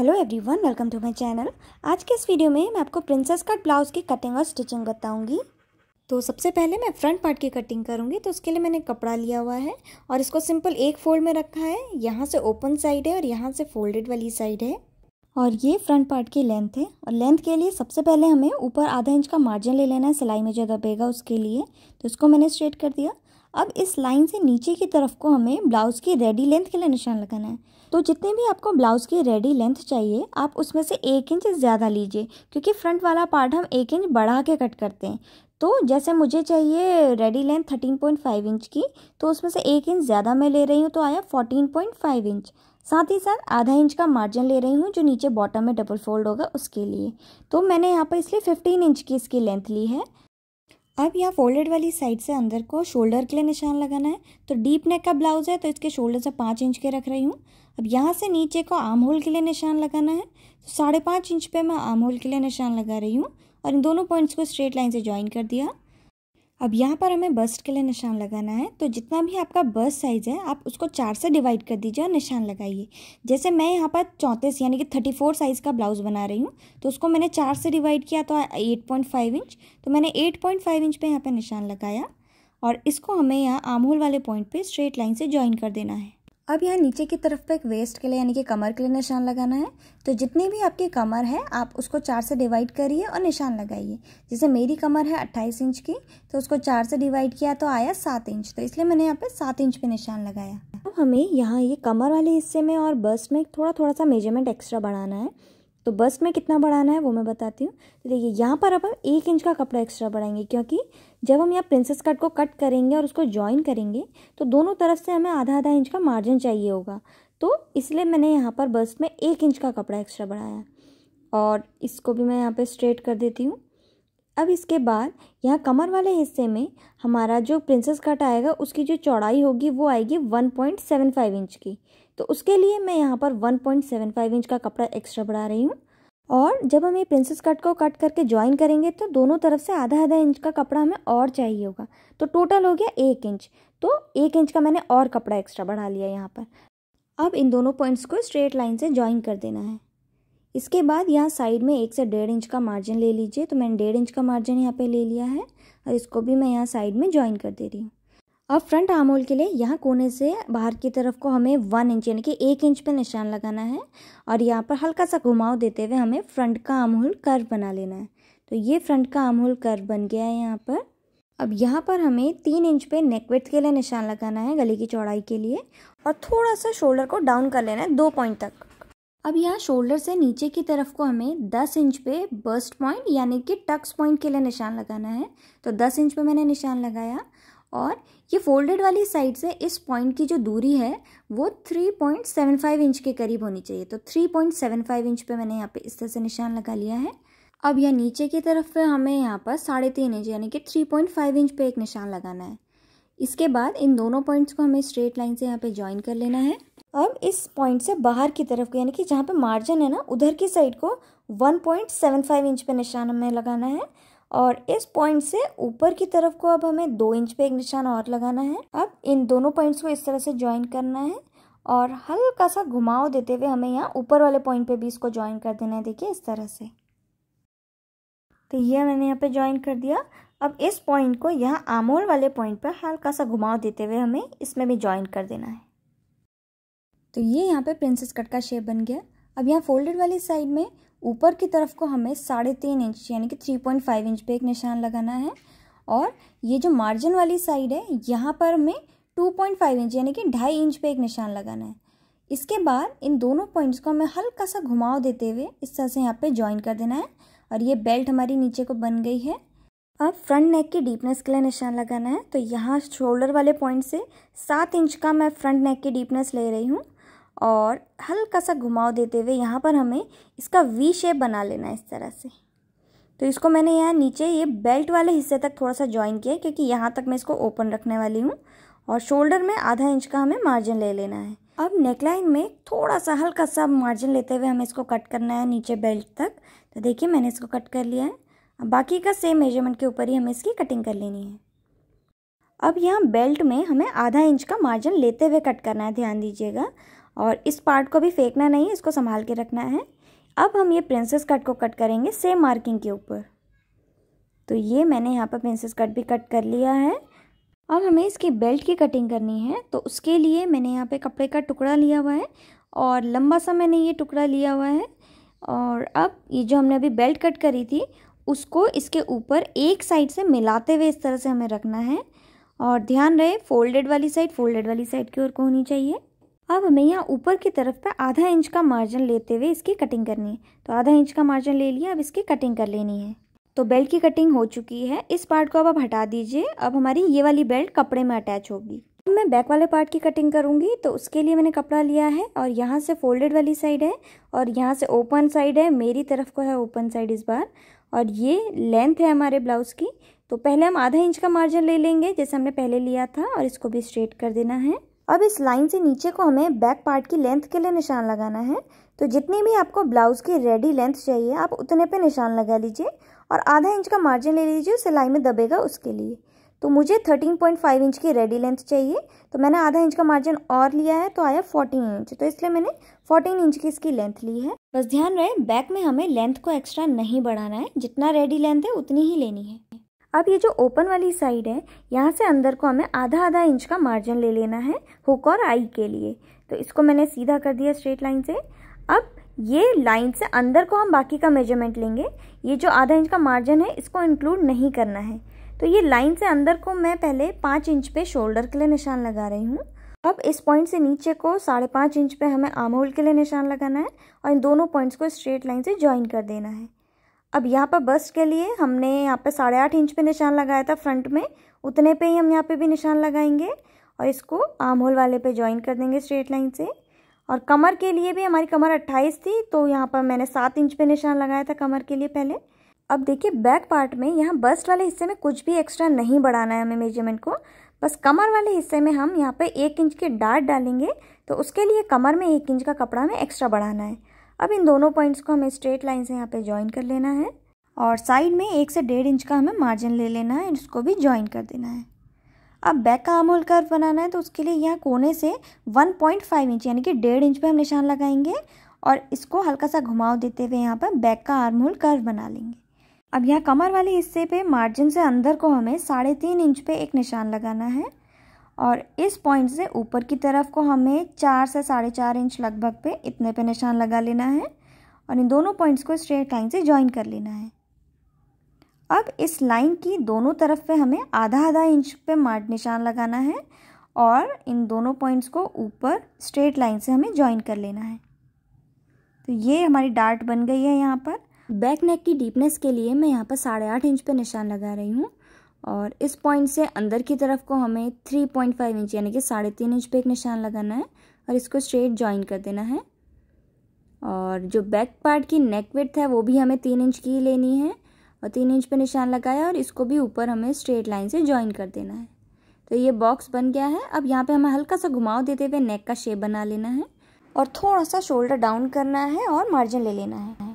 hello everyone welcome to my channel आज के इस वीडियो में मैं आपको प्रिंसेस कट ब्लाउज़ की कटिंग और स्टिचिंग बताऊंगी तो सबसे पहले मैं फ्रंट पार्ट की कटिंग करूंगी तो उसके लिए मैंने कपड़ा लिया हुआ है और इसको सिंपल एक फोल्ड में रखा है यहाँ से ओपन साइड है और यहाँ से फोल्डेड वाली साइड है और ये फ्रंट पार्ट की लेंथ है और लेंथ के लिए सबसे पहले हमें ऊपर आधा इंच का मार्जिन ले लेना है सिलाई में जो दबेगा उसके लिए तो उसको मैंने स्ट्रेट कर दिया अब इस लाइन से नीचे की तरफ को हमें ब्लाउज़ की रेडी लेंथ के लिए निशान लगाना है तो जितने भी आपको ब्लाउज़ की रेडी लेंथ चाहिए आप उसमें से एक इंच ज़्यादा लीजिए क्योंकि फ्रंट वाला पार्ट हम एक इंच बढ़ा के कट करते हैं तो जैसे मुझे चाहिए ready length thirteen point five inch की तो उसमें से एक इंच ज़्यादा मैं ले रही हूँ तो आया फोर्टीन पॉइंट फाइव इंच साथ ही साथ आधा इंच का मार्जिन ले रही हूँ जो नीचे बॉटम में डबल फोल्ड होगा उसके लिए तो मैंने यहाँ पर इसलिए फिफ्टीन इंच की इसकी लेंथ ली है अब यहाँ फोल्डेड वाली साइड से अंदर को शोल्डर के लिए निशान लगाना है तो डीप नेक का ब्लाउज़ है तो इसके शोल्डर से पाँच इंच के रख रही हूँ अब यहाँ से नीचे को आर्म होल के लिए निशान लगाना है तो साढ़े पाँच इंच पे मैं आर्म होल के लिए निशान लगा रही हूँ और इन दोनों पॉइंट्स को स्ट्रेट लाइन से ज्वाइन कर दिया अब यहाँ पर हमें बस्ट के लिए निशान लगाना है तो जितना भी आपका बस्ट साइज़ है आप उसको चार से डिवाइड कर दीजिए और निशान लगाइए जैसे मैं यहाँ पर चौंतीस यानी कि थर्टी फोर साइज़ का ब्लाउज़ बना रही हूँ तो उसको मैंने चार से डिवाइड किया तो एट पॉइंट फाइव इंच तो मैंने एट पॉइंट फाइव इंच पर यहाँ पर निशान लगाया और इसको हमें यहाँ आमहोल वाले पॉइंट पर स्ट्रेट लाइन से ज्वाइन कर देना है अब यहाँ नीचे की तरफ पे एक वेस्ट के लिए यानी कि कमर के लिए निशान लगाना है तो जितनी भी आपकी कमर है आप उसको चार से डिवाइड करिए और निशान लगाइए जैसे मेरी कमर है अट्ठाईस इंच की तो उसको चार से डिवाइड किया तो आया सात इंच तो इसलिए मैंने यहाँ पे सात इंच पे निशान लगाया अब हमें यहाँ ये यह कमर वाले हिस्से में और बस्ट में थोड़ा थोड़ा सा मेजरमेंट एक्स्ट्रा बढ़ाना है तो बस्ट में कितना बढ़ाना है वो मैं बताती हूँ तो देखिए यहाँ पर अब हम एक इंच का कपड़ा एक्स्ट्रा बढ़ाएंगे क्योंकि जब हम यहाँ प्रिंसेस कट को कट करेंगे और उसको ज्वाइन करेंगे तो दोनों तरफ से हमें आधा आधा इंच का मार्जिन चाहिए होगा तो इसलिए मैंने यहाँ पर बस्ट में एक इंच का कपड़ा एक्स्ट्रा बढ़ाया और इसको भी मैं यहाँ पर स्ट्रेट कर देती हूँ अब इसके बाद यहाँ कमर वाले हिस्से में हमारा जो प्रिंसेस कट आएगा उसकी जो चौड़ाई होगी वो आएगी फाइव इंच की तो उसके लिए मैं यहाँ पर 1.75 इंच का कपड़ा एक्स्ट्रा बढ़ा रही हूँ और जब हम ये प्रिंसेस कट को कट करके ज्वाइन करेंगे तो दोनों तरफ से आधा आधा इंच का कपड़ा हमें और चाहिए होगा तो टोटल हो गया एक इंच तो एक इंच का मैंने और कपड़ा एक्स्ट्रा बढ़ा लिया यहाँ पर अब इन दोनों पॉइंट्स को स्ट्रेट लाइन से ज्वाइन कर देना है इसके बाद यहाँ साइड में एक से डेढ़ इंच का मार्जिन ले लीजिए तो मैंने डेढ़ इंच का मार्जिन यहाँ पे ले लिया है और इसको भी मैं यहाँ साइड में ज्वाइन कर दे रही हूँ अब फ्रंट आमोल के लिए यहाँ कोने से बाहर की तरफ को हमें वन इंच यानी कि एक इंच पे निशान लगाना है और यहाँ पर हल्का सा घुमाव देते हुए हमें फ्रंट का आमोल कर्व बना लेना है तो ये फ्रंट का आमोल कर्व बन गया है यहाँ पर अब यहाँ पर हमें तीन इंच पे नेक के लिए निशान लगाना है गले की चौड़ाई के लिए और थोड़ा सा शोल्डर को डाउन कर लेना है दो पॉइंट तक अब यहाँ शोल्डर से नीचे की तरफ को हमें 10 इंच पे बर्स्ट पॉइंट यानी कि टक्स पॉइंट के लिए निशान लगाना है तो 10 इंच पे मैंने निशान लगाया और ये फोल्डेड वाली साइड से इस पॉइंट की जो दूरी है वो 3.75 इंच के करीब होनी चाहिए तो 3.75 इंच पे मैंने यहाँ पे इस तरह से निशान लगा लिया है अब यह नीचे की तरफ पे हमें यहाँ पर साढ़े तीन इंच यानी कि 3.5 इंच पे एक निशान लगाना है इसके बाद इन दोनों पॉइंट्स को हमें स्ट्रेट लाइन से यहाँ पर ज्वाइन कर लेना है अब इस पॉइंट से बाहर की तरफ यानी कि जहाँ पर मार्जिन है ना उधर की साइड को वन इंच पर निशान हमें लगाना है और इस पॉइंट से ऊपर की तरफ को अब हमें दो इंच पे एक निशान और लगाना है अब इन दोनों पॉइंट्स को इस तरह से ज्वाइन करना है और हल्का सा घुमाव देते हुए हमें यहाँ ऊपर वाले पॉइंट पे भी इसको ज्वाइन कर देना है देखिए इस तरह से तो ये मैंने यहाँ पे ज्वाइन कर दिया अब इस पॉइंट को यहाँ आमोल वाले पॉइंट पर हल्का सा घुमाव देते हुए हमें इसमें भी ज्वाइन कर देना है तो ये यहाँ पे प्रिंसेस कट का शेप बन गया अब यहाँ फोल्डेड वाली साइड में ऊपर की तरफ को हमें साढ़े तीन इंच यानी कि थ्री पॉइंट फाइव इंच पे एक निशान लगाना है और ये जो मार्जिन वाली साइड है यहाँ पर हमें टू पॉइंट फाइव इंच यानी कि ढाई इंच पे एक निशान लगाना है इसके बाद इन दोनों पॉइंट्स को हमें हल्का सा घुमाव देते हुए इस तरह से यहाँ पर ज्वाइन कर देना है और ये बेल्ट हमारी नीचे को बन गई है अब फ्रंट नेक की डीपनेस के लिए निशान लगाना है तो यहाँ शोल्डर वाले पॉइंट से सात इंच का मैं फ्रंट नेक की डीपनेस ले रही हूँ और हल्का सा घुमाव देते हुए यहाँ पर हमें इसका वी शेप बना लेना है इस तरह से तो इसको मैंने यहाँ नीचे ये बेल्ट वाले हिस्से तक थोड़ा सा ज्वाइन किया है क्योंकि यहाँ तक मैं इसको ओपन रखने वाली हूँ और शोल्डर में आधा इंच का हमें मार्जिन ले लेना है अब नेकलाइन में थोड़ा सा हल्का सा मार्जिन लेते हुए हमें इसको कट करना है नीचे बेल्ट तक तो देखिए मैंने इसको कट कर लिया है अब बाकी का सेम मेजरमेंट के ऊपर ही हमें इसकी कटिंग कर लेनी है अब यहाँ बेल्ट में हमें आधा इंच का मार्जिन लेते हुए कट करना है ध्यान दीजिएगा और इस पार्ट को भी फेंकना नहीं है इसको संभाल के रखना है अब हम ये प्रिंसेस कट को कट करेंगे सेम मार्किंग के ऊपर तो ये मैंने यहाँ पर प्रिंसेस कट भी कट कर लिया है अब हमें इसकी बेल्ट की कटिंग करनी है तो उसके लिए मैंने यहाँ पे कपड़े का टुकड़ा लिया हुआ है और लंबा सा मैंने ये टुकड़ा लिया हुआ है और अब ये जो हमने अभी बेल्ट कट करी थी उसको इसके ऊपर एक साइड से मिलाते हुए इस तरह से हमें रखना है और ध्यान रहे फोल्डेड वाली साइड फोल्डेड वाली साइड की ओर को होनी चाहिए अब हमें यहाँ ऊपर की तरफ पे आधा इंच का मार्जिन लेते हुए इसकी कटिंग करनी है तो आधा इंच का मार्जिन ले लिया अब इसकी कटिंग कर लेनी है तो बेल्ट की कटिंग हो चुकी है इस पार्ट को अब आप हटा दीजिए अब हमारी ये वाली बेल्ट कपड़े में अटैच होगी अब मैं बैक वाले पार्ट की कटिंग करूँगी तो उसके लिए मैंने कपड़ा लिया है और यहाँ से फोल्डेड वाली साइड है और यहाँ से ओपन साइड है मेरी तरफ को है ओपन साइड इस बार और ये लेंथ है हमारे ब्लाउज़ की तो पहले हम आधा इंच का मार्जिन ले लेंगे जैसे हमने पहले लिया था और इसको भी स्ट्रेट कर देना है अब इस लाइन से नीचे को हमें बैक पार्ट की लेंथ के लिए निशान लगाना है तो जितनी भी आपको ब्लाउज़ की रेडी लेंथ चाहिए आप उतने पे निशान लगा लीजिए और आधा इंच का मार्जिन ले लीजिए सिलाई में दबेगा उसके लिए तो मुझे 13.5 इंच की रेडी लेंथ चाहिए तो मैंने आधा इंच का मार्जिन और लिया है तो आया 14 इंच तो इसलिए मैंने 14 इंच की इसकी लेंथ ली है बस ध्यान रहे बैक में हमें लेंथ को एक्स्ट्रा नहीं बढ़ाना है जितना रेडी लेंथ है उतनी ही लेनी है अब ये जो ओपन वाली साइड है यहाँ से अंदर को हमें आधा आधा इंच का मार्जिन ले लेना है हुक और आई के लिए तो इसको मैंने सीधा कर दिया स्ट्रेट लाइन से अब ये लाइन से अंदर को हम बाकी का मेजरमेंट लेंगे ये जो आधा इंच का मार्जिन है इसको इंक्लूड नहीं करना है तो ये लाइन से अंदर को मैं पहले पाँच इंच पे शोल्डर के लिए निशान लगा रही हूँ अब इस पॉइंट से नीचे को साढ़े पाँच इंच पे हमें आमोल के लिए निशान लगाना है और इन दोनों पॉइंट्स को स्ट्रेट लाइन से ज्वाइन कर देना है अब यहाँ पर बस्ट के लिए हमने यहाँ पर साढ़े आठ इंच पे निशान लगाया था फ्रंट में उतने पे ही हम यहाँ पे भी निशान लगाएंगे और इसको आम होल वाले पे ज्वाइन कर देंगे स्ट्रेट लाइन से और कमर के लिए भी हमारी कमर अट्ठाईस थी तो यहाँ पर मैंने सात इंच पे निशान लगाया था कमर के लिए पहले अब देखिए बैक पार्ट में यहाँ बस्ट वाले हिस्से में कुछ भी एक्स्ट्रा नहीं बढ़ाना है हमें मेजरमेंट को बस कमर वाले हिस्से में हम यहाँ पर एक इंच के डार्ट डालेंगे तो उसके लिए कमर में एक इंच का कपड़ा हमें एक्स्ट्रा बढ़ाना है अब इन दोनों पॉइंट्स को हमें स्ट्रेट लाइन से यहाँ पे ज्वाइन कर लेना है और साइड में एक से डेढ़ इंच का हमें मार्जिन ले लेना है इसको भी ज्वाइन कर देना है अब बैक का आमूल कर्व बनाना है तो उसके लिए यहाँ कोने से 1.5 इंच यानी कि डेढ़ इंच पे हम निशान लगाएंगे और इसको हल्का सा घुमाव देते हुए यहाँ पर बैक का आर्म कर्व बना लेंगे अब यहाँ कमर वाले हिस्से पे मार्जिन से अंदर को हमें साढ़े तीन इंच पे एक निशान लगाना है और इस पॉइंट से ऊपर की तरफ को हमें चार से साढ़े चार इंच लगभग पे इतने पे निशान लगा लेना है और इन दोनों पॉइंट्स को स्ट्रेट लाइन से ज्वाइन कर लेना है अब इस लाइन की दोनों तरफ पे हमें आधा आधा इंच पे मार्ट निशान लगाना है और इन दोनों पॉइंट्स को ऊपर स्ट्रेट लाइन से हमें ज्वाइन कर लेना है तो ये हमारी डार्ट बन गई है यहाँ पर बैक नेक की डीपनेस के लिए मैं यहाँ पर साढ़े आठ इंच पे निशान लगा रही हूँ और इस पॉइंट से अंदर की तरफ को हमें थ्री पॉइंट फाइव इंच यानी कि साढ़े तीन इंच पे एक निशान लगाना है और इसको स्ट्रेट जॉइन कर देना है और जो बैक पार्ट की नेक विथ है वो भी हमें तीन इंच की लेनी है और तीन इंच पे निशान लगाया और इसको भी ऊपर हमें स्ट्रेट लाइन से ज्वाइन कर देना है तो ये बॉक्स बन गया है अब यहाँ पर हमें हल्का सा घुमाव देते हुए नेक का शेप बना लेना है और थोड़ा सा शोल्डर डाउन करना है और मार्जिन ले लेना है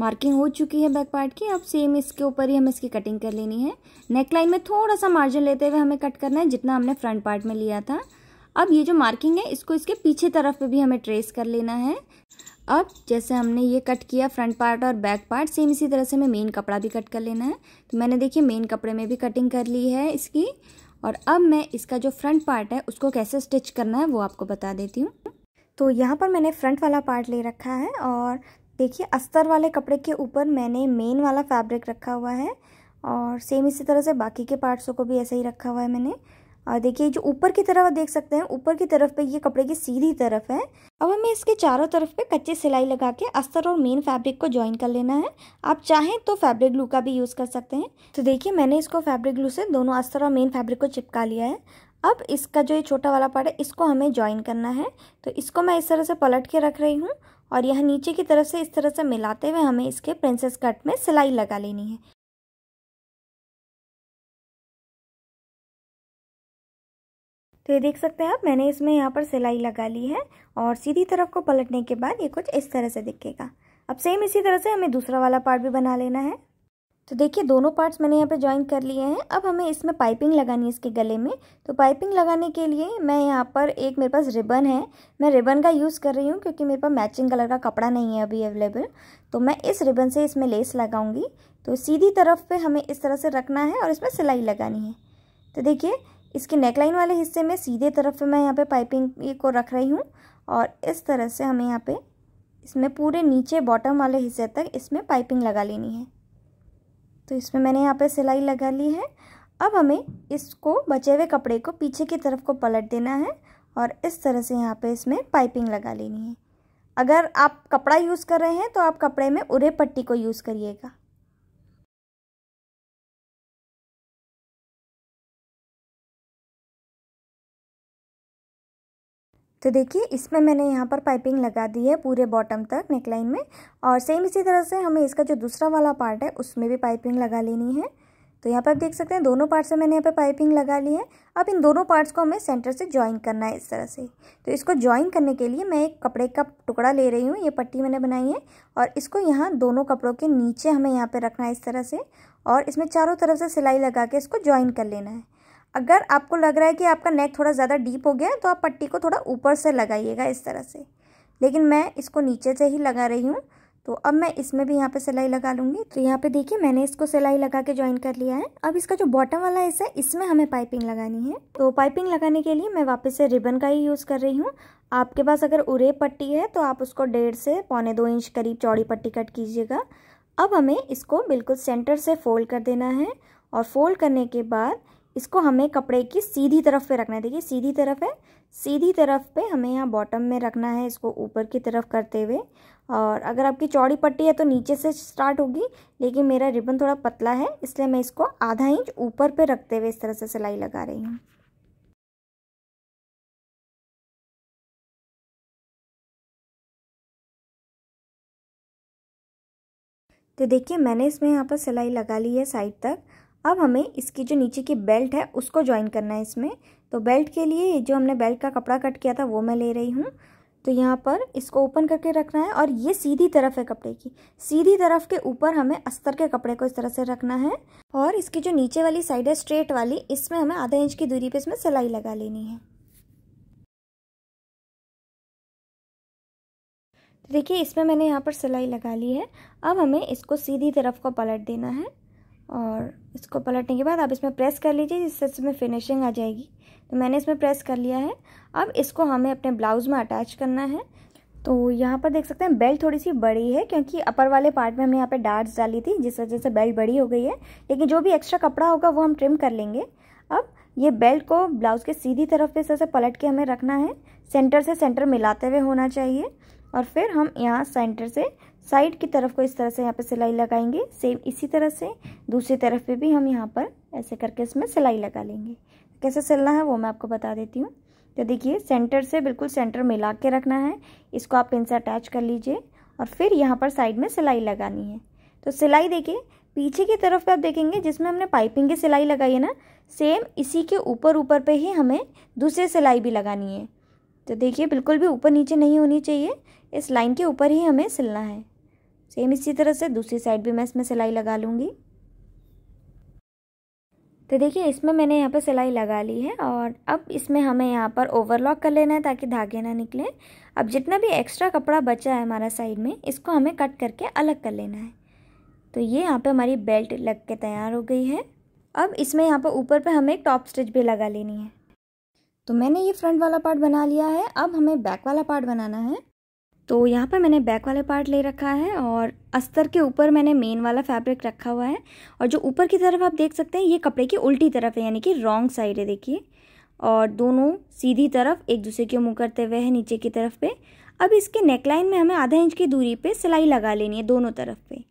मार्किंग हो चुकी है बैक पार्ट की अब सेम इसके ऊपर ही हमें इसकी कटिंग कर लेनी है नेक लाइन में थोड़ा सा मार्जिन लेते हुए हमें कट करना है जितना हमने फ्रंट पार्ट में लिया था अब ये जो मार्किंग है इसको इसके पीछे तरफ पे भी हमें ट्रेस कर लेना है अब जैसे हमने ये कट किया फ्रंट पार्ट और बैक पार्ट सेम इसी तरह से हमें मेन कपड़ा भी कट कर लेना है तो मैंने देखिए मेन कपड़े में भी कटिंग कर ली है इसकी और अब मैं इसका जो फ्रंट पार्ट है उसको कैसे स्टिच करना है वो आपको बता देती हूँ तो यहाँ पर मैंने फ्रंट वाला पार्ट ले रखा है और देखिए अस्तर वाले कपड़े के ऊपर मैंने मेन वाला फैब्रिक रखा हुआ है और सेम इसी तरह से बाकी के पार्ट्सों को भी ऐसे ही रखा हुआ है मैंने और देखिए जो ऊपर की तरफ देख सकते हैं ऊपर की तरफ पे ये कपड़े की सीधी तरफ है अब हमें इसके चारों तरफ पे कच्चे सिलाई लगा के अस्तर और मेन फैब्रिक को ज्वाइन कर लेना है आप चाहें तो फैब्रिक ग्लू का भी यूज़ कर सकते हैं तो देखिए मैंने इसको फैब्रिक ग्लू से दोनों अस्तर और मेन फैब्रिक को चिपका लिया है अब इसका जो ये छोटा वाला पार्ट है इसको हमें ज्वाइन करना है तो इसको मैं इस तरह से पलट के रख रही हूँ और यह नीचे की तरफ से इस तरह से मिलाते हुए हमें इसके प्रिंसेस कट में सिलाई लगा लेनी है तो ये देख सकते हैं आप मैंने इसमें यहाँ पर सिलाई लगा ली है और सीधी तरफ को पलटने के बाद ये कुछ इस तरह से दिखेगा अब सेम इसी तरह से हमें दूसरा वाला पार्ट भी बना लेना है तो देखिए दोनों पार्ट्स मैंने यहाँ पे ज्वाइन कर लिए हैं अब हमें इसमें पाइपिंग लगानी है इसके गले में तो पाइपिंग लगाने के लिए मैं यहाँ पर एक मेरे पास रिबन है मैं रिबन का यूज़ कर रही हूँ क्योंकि मेरे पास मैचिंग कलर का कपड़ा नहीं है अभी अवेलेबल तो मैं इस रिबन से इसमें लेस लगाऊंगी तो सीधी तरफ पे हमें इस तरह से रखना है और इसमें सिलाई लगानी है तो देखिए इसके नेकलाइन वाले हिस्से में सीधे तरफ पे मैं यहाँ पर पाइपिंग को रख रही हूँ और इस तरह से हमें यहाँ पर इसमें पूरे नीचे बॉटम वाले हिस्से तक इसमें पाइपिंग लगा लेनी है तो इसमें मैंने यहाँ पे सिलाई लगा ली है अब हमें इसको बचे हुए कपड़े को पीछे की तरफ को पलट देना है और इस तरह से यहाँ पे इसमें पाइपिंग लगा लेनी है अगर आप कपड़ा यूज़ कर रहे हैं तो आप कपड़े में उरे पट्टी को यूज़ करिएगा तो देखिए इसमें मैंने यहाँ पर पाइपिंग लगा दी है पूरे बॉटम तक नेकलाइन में और सेम इसी तरह से हमें इसका जो दूसरा वाला पार्ट है उसमें भी पाइपिंग लगा लेनी है तो यहाँ पर आप देख सकते हैं दोनों पार्ट से मैंने यहाँ पर पाइपिंग लगा ली है अब इन दोनों पार्ट्स को हमें सेंटर से ज्वाइन करना है इस तरह से तो इसको ज्वाइन करने के लिए मैं एक कपड़े का टुकड़ा ले रही हूँ ये पट्टी मैंने बनाई है और इसको यहाँ दोनों कपड़ों के नीचे हमें यहाँ पर रखना है इस तरह से और इसमें चारों तरफ से सिलाई लगा के इसको ज्वाइन कर लेना है अगर आपको लग रहा है कि आपका नेक थोड़ा ज़्यादा डीप हो गया है तो आप पट्टी को थोड़ा ऊपर से लगाइएगा इस तरह से लेकिन मैं इसको नीचे से ही लगा रही हूँ तो अब मैं इसमें भी यहाँ पे सिलाई लगा लूँगी तो यहाँ पे देखिए मैंने इसको सिलाई लगा के ज्वाइन कर लिया है अब इसका जो बॉटम वाला हिस्सा है इसमें हमें पाइपिंग लगानी है तो पाइपिंग लगाने के लिए मैं वापस से रिबन का ही यूज़ कर रही हूँ आपके पास अगर उरे पट्टी है तो आप उसको डेढ़ से पौने दो इंच करीब चौड़ी पट्टी कट कीजिएगा अब हमें इसको बिल्कुल सेंटर से फोल्ड कर देना है और फोल्ड करने के बाद इसको हमें कपड़े की सीधी तरफ पे रखना है देखिए सीधी तरफ है सीधी तरफ पे हमें यहाँ बॉटम में रखना है इसको ऊपर की तरफ करते हुए और अगर आपकी चौड़ी पट्टी है तो नीचे से स्टार्ट होगी लेकिन मेरा रिबन थोड़ा पतला है इसलिए मैं इसको आधा इंच ऊपर पे रखते हुए इस तरह से सिलाई लगा रही हूँ तो देखिए मैंने इसमें यहाँ पर सिलाई लगा ली है साइड तक अब हमें इसकी जो नीचे की बेल्ट है उसको ज्वाइन करना है इसमें तो बेल्ट के लिए जो हमने बेल्ट का कपड़ा कट किया था वो मैं ले रही हूँ तो यहाँ पर इसको ओपन करके रखना है और ये सीधी तरफ है कपड़े की सीधी तरफ के ऊपर हमें अस्तर के कपड़े को इस तरह से रखना है और इसकी जो नीचे वाली साइड है स्ट्रेट वाली इसमें हमें आधा इंच की दूरी पे इसमें सिलाई लगा लेनी है देखिए इसमें मैंने यहाँ पर सिलाई लगा ली है अब हमें इसको सीधी तरफ को पलट देना है और इसको पलटने के बाद आप इसमें प्रेस कर लीजिए जिससे इसमें फिनिशिंग आ जाएगी तो मैंने इसमें प्रेस कर लिया है अब इसको हमें अपने ब्लाउज़ में अटैच करना है तो यहाँ पर देख सकते हैं बेल्ट थोड़ी सी बड़ी है क्योंकि अपर वाले पार्ट में हमने यहाँ पे डार्ट्स डाली थी जिस वजह से बेल्ट बड़ी हो गई है लेकिन जो भी एक्स्ट्रा कपड़ा होगा वो हम ट्रिम कर लेंगे अब ये बेल्ट को ब्लाउज़ के सीधी तरफ पे से पलट के हमें रखना है सेंटर से सेंटर मिलाते हुए होना चाहिए और फिर हम यहाँ सेंटर से साइड की तरफ को इस तरह से यहाँ पे सिलाई लगाएंगे सेम इसी तरह से दूसरी तरफ पे भी हम यहाँ पर ऐसे करके इसमें सिलाई लगा लेंगे कैसे सिलना है वो मैं आपको बता देती हूँ तो देखिए सेंटर से बिल्कुल सेंटर मिला के रखना है इसको आप पिन से अटैच कर लीजिए और फिर यहाँ पर साइड में सिलाई लगानी है तो सिलाई देखिए पीछे की तरफ पे आप देखेंगे जिसमें हमने पाइपिंग की सिलाई लगाई है ना सेम इसी के ऊपर ऊपर पे ही हमें दूसरी सिलाई भी लगानी है तो देखिए बिल्कुल भी ऊपर नीचे नहीं होनी चाहिए इस लाइन के ऊपर ही हमें सिलना है सेम इसी तरह से दूसरी साइड भी मैं इसमें सिलाई लगा लूँगी तो देखिए इसमें मैंने यहाँ पर सिलाई लगा ली है और अब इसमें हमें यहाँ पर ओवरलॉक कर लेना है ताकि धागे ना निकले अब जितना भी एक्स्ट्रा कपड़ा बचा है हमारा साइड में इसको हमें कट करके अलग कर लेना है तो ये यहाँ पे हमारी बेल्ट लग के तैयार हो गई है अब इसमें यहाँ पर ऊपर पे हमें एक टॉप स्टिच भी लगा लेनी है तो मैंने ये फ्रंट वाला पार्ट बना लिया है अब हमें बैक वाला पार्ट बनाना है तो यहाँ पर मैंने बैक वाले पार्ट ले रखा है और अस्तर के ऊपर मैंने मेन वाला फैब्रिक रखा हुआ है और जो ऊपर की तरफ आप देख सकते हैं ये कपड़े की उल्टी तरफ है यानी कि रॉन्ग साइड है देखिए और दोनों सीधी तरफ एक दूसरे के मुँह करते हुए है नीचे की तरफ पे अब इसके नेकलाइन में हमें आधा इंच की दूरी पे सिलाई लगा लेनी है दोनों तरफ पे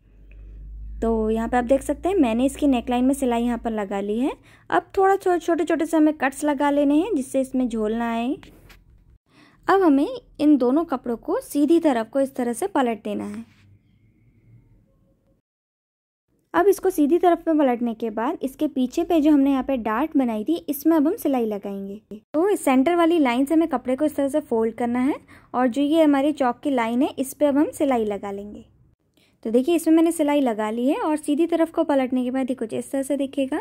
तो यहाँ पे आप देख सकते हैं मैंने इसकी नेकलाइन में सिलाई यहाँ पर लगा ली है अब थोड़ा थोड़ा छोटे छोटे से हमें कट्स लगा लेने हैं जिससे इसमें झोल ना आए अब हमें इन दोनों कपड़ों को सीधी तरफ को इस तरह से पलट देना है अब इसको सीधी तरफ में पलटने के बाद इसके पीछे पे जो हमने यहाँ पे डार्ट बनाई थी इसमें अब हम सिलाई लगाएंगे तो इस सेंटर वाली लाइन से हमें कपड़े को इस तरह से फोल्ड करना है और जो ये हमारी चौक की लाइन है इस पर अब हम सिलाई लगा लेंगे तो देखिए इसमें मैंने सिलाई लगा ली है और सीधी तरफ को पलटने के बाद ही कुछ इस तरह से दिखेगा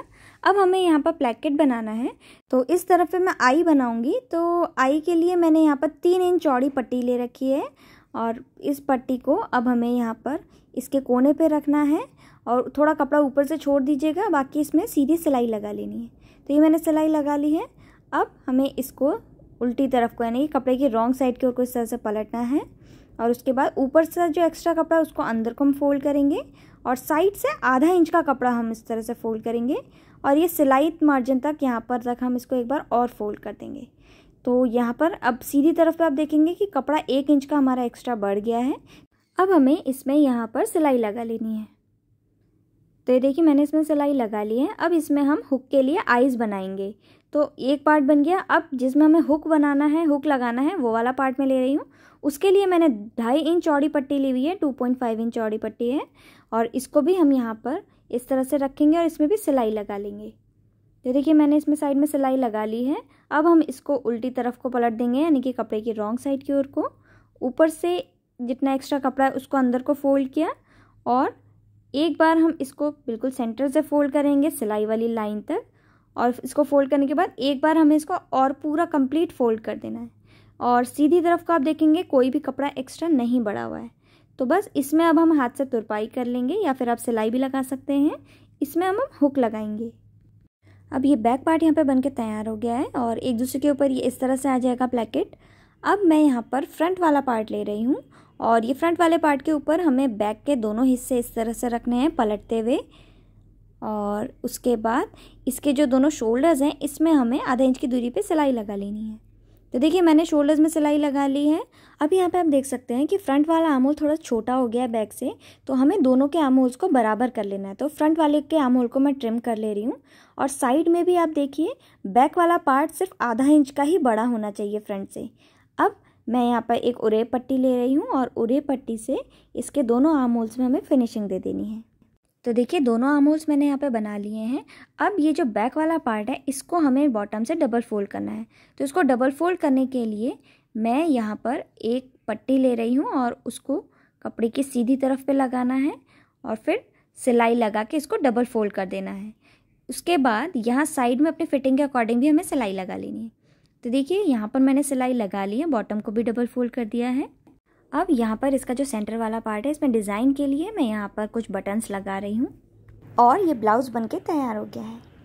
अब हमें यहाँ पर प्लेकेट बनाना है तो इस तरफ पे मैं आई बनाऊँगी तो आई के लिए मैंने यहाँ पर तीन इंच चौड़ी पट्टी ले रखी है और इस पट्टी को अब हमें यहाँ पर इसके कोने पे रखना है और थोड़ा कपड़ा ऊपर से छोड़ दीजिएगा बाकी इसमें सीधी सिलाई लगा लेनी है तो ये मैंने सिलाई लगा ली है अब हमें इसको उल्टी तरफ को यानी कपड़े की रॉन्ग साइड की ओर को इस तरह से पलटना है और उसके बाद ऊपर से जो एक्स्ट्रा कपड़ा उसको अंदर को हम फोल्ड करेंगे और साइड से आधा इंच का कपड़ा हम इस तरह से फोल्ड करेंगे और ये सिलाई मार्जिन तक यहाँ पर तक हम इसको एक बार और फोल्ड कर देंगे तो यहाँ पर अब सीधी तरफ पे आप देखेंगे कि कपड़ा एक इंच का हमारा एक्स्ट्रा बढ़ गया है अब हमें इसमें यहाँ पर सिलाई लगा लेनी है तो ये देखिए मैंने इसमें सिलाई लगा ली है अब इसमें हम हुक के लिए आइज़ बनाएंगे तो एक पार्ट बन गया अब जिसमें हमें हुक बनाना है हुक लगाना है वो वाला पार्ट में ले रही हूँ उसके लिए मैंने ढाई इंच चौड़ी पट्टी ली हुई है टू पॉइंट फाइव इंच चौड़ी पट्टी है और इसको भी हम यहाँ पर इस तरह से रखेंगे और इसमें भी सिलाई लगा लेंगे तो देखिए मैंने इसमें साइड में सिलाई लगा ली है अब हम इसको उल्टी तरफ को पलट देंगे यानी कि कपड़े की रॉन्ग साइड की ओर को ऊपर से जितना एक्स्ट्रा कपड़ा है उसको अंदर को फोल्ड किया और एक बार हम इसको बिल्कुल सेंटर से फोल्ड करेंगे सिलाई वाली लाइन तक और इसको फोल्ड करने के बाद एक बार हमें इसको और पूरा कंप्लीट फोल्ड कर देना है और सीधी तरफ का आप देखेंगे कोई भी कपड़ा एक्स्ट्रा नहीं बढ़ा हुआ है तो बस इसमें अब हम हाथ से तुरपाई कर लेंगे या फिर आप सिलाई भी लगा सकते हैं इसमें हम हुक लगाएंगे अब ये बैक पार्ट यहाँ पे बनके तैयार हो गया है और एक दूसरे के ऊपर ये इस तरह से आ जाएगा प्लेकेट अब मैं यहाँ पर फ्रंट वाला पार्ट ले रही हूँ और ये फ्रंट वाले पार्ट के ऊपर हमें बैक के दोनों हिस्से इस तरह से रखने हैं पलटते हुए और उसके बाद इसके जो दोनों शोल्डर्स हैं इसमें हमें आधा इंच की दूरी पर सिलाई लगा लेनी है तो देखिए मैंने शोल्डर्स में सिलाई लगा ली है अब यहाँ पे आप देख सकते हैं कि फ्रंट वाला आमोल थोड़ा छोटा हो गया है बैक से तो हमें दोनों के आमोल्स को बराबर कर लेना है तो फ्रंट वाले के आमोल को मैं ट्रिम कर ले रही हूँ और साइड में भी आप देखिए बैक वाला पार्ट सिर्फ आधा इंच का ही बड़ा होना चाहिए फ्रंट से अब मैं यहाँ पर एक उरे पट्टी ले रही हूँ और उरे पट्टी से इसके दोनों आमोल्स में हमें फिनिशिंग दे देनी है तो देखिए दोनों आर्म होल्स मैंने यहाँ पे बना लिए हैं अब ये जो बैक वाला पार्ट है इसको हमें बॉटम से डबल फोल्ड करना है तो इसको डबल फोल्ड करने के लिए मैं यहाँ पर एक पट्टी ले रही हूँ और उसको कपड़े की सीधी तरफ पे लगाना है और फिर सिलाई लगा के इसको डबल फोल्ड कर देना है उसके बाद यहाँ साइड में अपने फिटिंग के अकॉर्डिंग भी हमें सिलाई लगा लेनी है तो देखिए यहाँ पर मैंने सिलाई लगा ली है बॉटम को भी डबल फोल्ड कर दिया है अब यहाँ पर इसका जो सेंटर वाला पार्ट है इसमें डिज़ाइन के लिए मैं यहाँ पर कुछ बटन्स लगा रही हूँ और ये ब्लाउज़ बनके तैयार हो गया है